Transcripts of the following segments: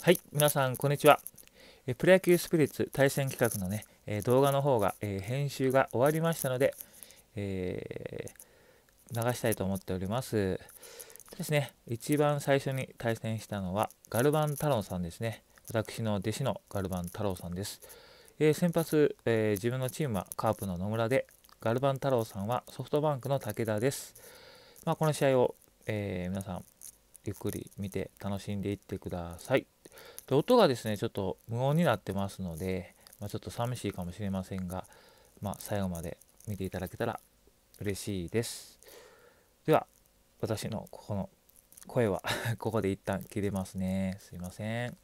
はい、皆さん、こんにちは。えプロ野球スピリッツ対戦企画のね、え動画の方が、え編集が終わりましたので、えー、流したいと思っております。ですね、一番最初に対戦したのは、ガルバン太郎さんですね。私の弟子のガルバン太郎さんです。えー、先発、えー、自分のチームはカープの野村で、ガルバン太郎さんはソフトバンクの武田です。まあ、この試合を、え皆さん、ゆっくり見て楽しんでいってください。で音がですね、ちょっと無音になってますので、まあ、ちょっと寂しいかもしれませんが、まあ、最後まで見ていただけたら嬉しいです。では、私のここの声は ここで一旦切れますね。すいません。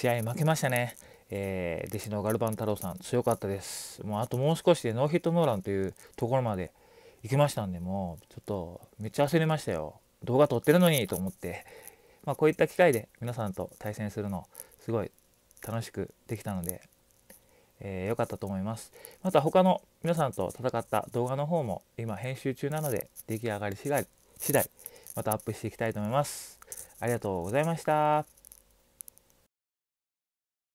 試合負けましたね、えー、弟子のガルバン太郎さん強かったですもうあともう少しでノーヒットノーランというところまで行きましたんでもうちょっとめっちゃ焦りましたよ動画撮ってるのにと思って、まあ、こういった機会で皆さんと対戦するのすごい楽しくできたので良、えー、かったと思いますまた他の皆さんと戦った動画の方も今編集中なので出来上がり次第またアップしていきたいと思いますありがとうございました